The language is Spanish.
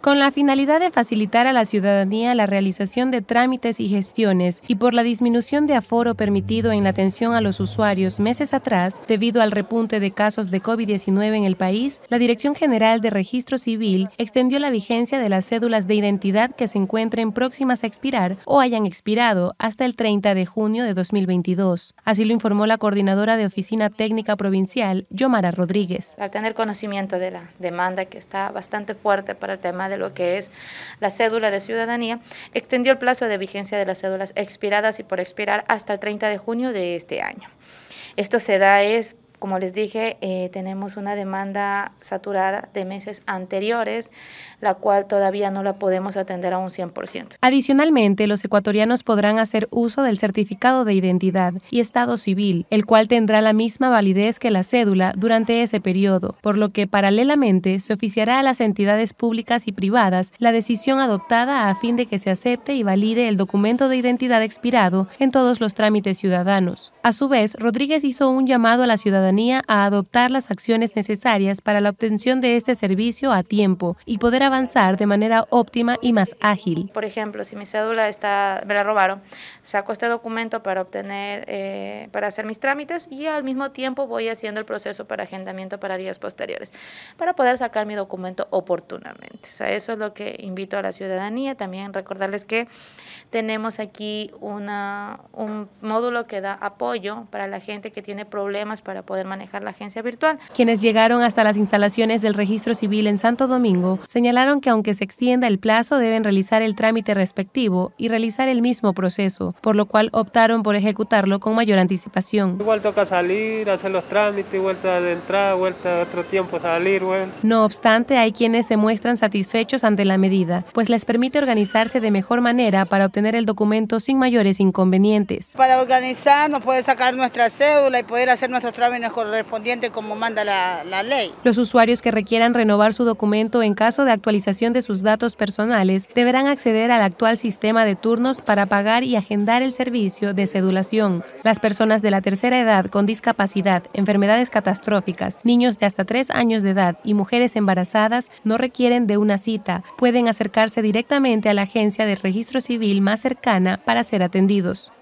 con la finalidad de facilitar a la ciudadanía la realización de trámites y gestiones y por la disminución de aforo permitido en la atención a los usuarios meses atrás debido al repunte de casos de COVID-19 en el país, la Dirección General de Registro Civil extendió la vigencia de las cédulas de identidad que se encuentren próximas a expirar o hayan expirado hasta el 30 de junio de 2022. Así lo informó la coordinadora de Oficina Técnica Provincial, Yomara Rodríguez. Al tener conocimiento de la demanda que está bastante fuerte para el tema de lo que es la cédula de ciudadanía, extendió el plazo de vigencia de las cédulas expiradas y por expirar hasta el 30 de junio de este año. Esto se da es como les dije, eh, tenemos una demanda saturada de meses anteriores, la cual todavía no la podemos atender a un 100%. Adicionalmente, los ecuatorianos podrán hacer uso del certificado de identidad y estado civil, el cual tendrá la misma validez que la cédula durante ese periodo, por lo que paralelamente se oficiará a las entidades públicas y privadas la decisión adoptada a fin de que se acepte y valide el documento de identidad expirado en todos los trámites ciudadanos. A su vez, Rodríguez hizo un llamado a la ciudadanía a adoptar las acciones necesarias para la obtención de este servicio a tiempo y poder avanzar de manera óptima y más ágil. Por ejemplo, si mi cédula está, me la robaron, saco este documento para obtener, eh, para hacer mis trámites y al mismo tiempo voy haciendo el proceso para agendamiento para días posteriores, para poder sacar mi documento oportunamente. O sea, eso es lo que invito a la ciudadanía. También recordarles que tenemos aquí una, un módulo que da apoyo para la gente que tiene problemas para poder manejar la agencia virtual. Quienes llegaron hasta las instalaciones del registro civil en Santo Domingo señalaron que aunque se extienda el plazo deben realizar el trámite respectivo y realizar el mismo proceso, por lo cual optaron por ejecutarlo con mayor anticipación. Igual toca salir, hacer los trámites, vuelta de entrada, vuelta otro tiempo salir. No obstante, hay quienes se muestran satisfechos ante la medida, pues les permite organizarse de mejor manera para obtener el documento sin mayores inconvenientes. Para organizarnos, poder sacar nuestra cédula y poder hacer nuestros trámites correspondiente como manda la, ley. Los usuarios que requieran renovar su documento en caso de actualización de sus datos personales deberán acceder al actual sistema de turnos para pagar y agendar el servicio de cedulación. Las personas de la tercera edad con discapacidad, enfermedades catastróficas, niños de hasta tres años de edad y mujeres embarazadas no requieren de una cita. Pueden acercarse directamente a la agencia de registro civil más cercana para ser atendidos.